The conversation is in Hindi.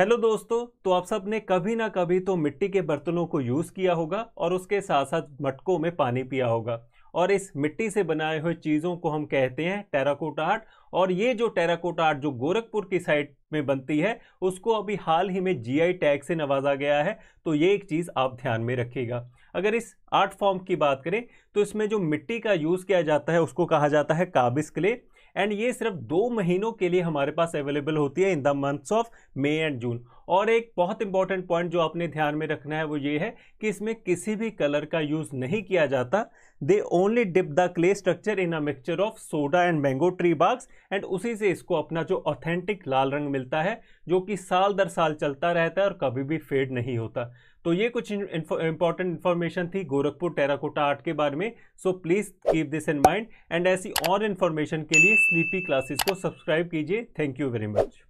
हेलो दोस्तों तो आप सब ने कभी ना कभी तो मिट्टी के बर्तनों को यूज़ किया होगा और उसके साथ साथ मटकों में पानी पिया होगा और इस मिट्टी से बनाए हुए चीज़ों को हम कहते हैं टेराकोटा आर्ट और ये जो टेराकोटा आर्ट जो गोरखपुर की साइड में बनती है उसको अभी हाल ही में जीआई टैग से नवाजा गया है तो ये एक चीज़ आप ध्यान में रखिएगा अगर इस आर्ट फॉर्म की बात करें तो इसमें जो मिट्टी का यूज़ किया जाता है उसको कहा जाता है काबिस क्ले एंड ये सिर्फ दो महीनों के लिए हमारे पास अवेलेबल होती है in the months of May and June और एक बहुत इंपॉर्टेंट पॉइंट जो आपने ध्यान में रखना है वो ये है कि इसमें किसी भी कलर का यूज़ नहीं किया जाता they only dip the clay structure in a mixture of soda and mango tree barks and उसी से इसको अपना जो ऑथेंटिक लाल रंग मिलता है जो कि साल दर साल चलता रहता है और कभी भी फेड नहीं होता तो ये कुछ इंपॉर्टेंट इन्फॉर्मेशन थी गोरखपुर टेराकोटा आर्ट के बारे में so please keep this in mind and ऐसी और इन्फॉर्मेशन के लिए स्लीपी क्लासेस को सब्सक्राइब कीजिए थैंक यू वेरी मच